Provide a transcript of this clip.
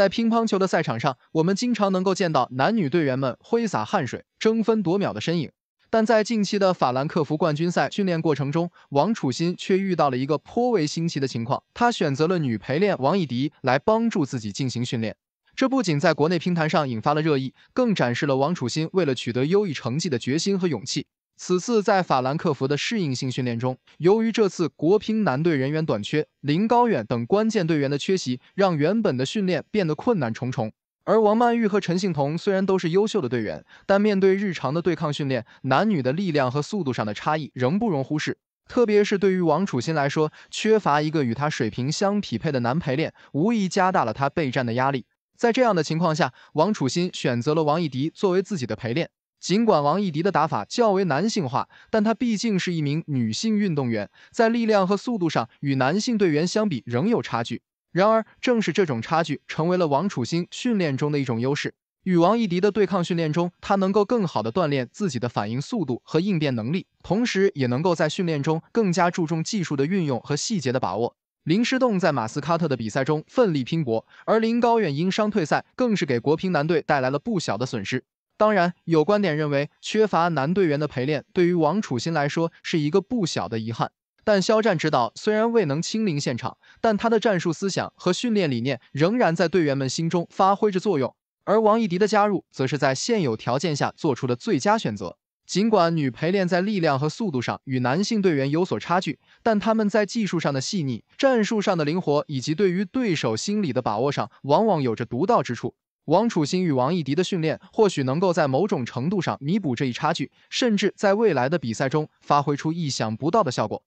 在乒乓球的赛场上，我们经常能够见到男女队员们挥洒汗水、争分夺秒的身影。但在近期的法兰克福冠军赛训练过程中，王楚钦却遇到了一个颇为新奇的情况：他选择了女陪练王艺迪来帮助自己进行训练。这不仅在国内乒坛上引发了热议，更展示了王楚钦为了取得优异成绩的决心和勇气。此次在法兰克福的适应性训练中，由于这次国乒男队人员短缺，林高远等关键队员的缺席，让原本的训练变得困难重重。而王曼昱和陈幸彤虽然都是优秀的队员，但面对日常的对抗训练，男女的力量和速度上的差异仍不容忽视。特别是对于王楚钦来说，缺乏一个与他水平相匹配的男陪练，无疑加大了他备战的压力。在这样的情况下，王楚钦选择了王艺迪作为自己的陪练。尽管王艺迪的打法较为男性化，但她毕竟是一名女性运动员，在力量和速度上与男性队员相比仍有差距。然而，正是这种差距成为了王楚钦训练中的一种优势。与王艺迪的对抗训练中，他能够更好地锻炼自己的反应速度和应变能力，同时也能够在训练中更加注重技术的运用和细节的把握。林诗栋在马斯卡特的比赛中奋力拼搏，而林高远因伤退赛，更是给国乒男队带来了不小的损失。当然，有观点认为，缺乏男队员的陪练对于王楚钦来说是一个不小的遗憾。但肖战指导虽然未能亲临现场，但他的战术思想和训练理念仍然在队员们心中发挥着作用。而王一迪的加入，则是在现有条件下做出的最佳选择。尽管女陪练在力量和速度上与男性队员有所差距，但他们在技术上的细腻、战术上的灵活，以及对于对手心理的把握上，往往有着独到之处。王楚钦与王艺迪的训练，或许能够在某种程度上弥补这一差距，甚至在未来的比赛中发挥出意想不到的效果。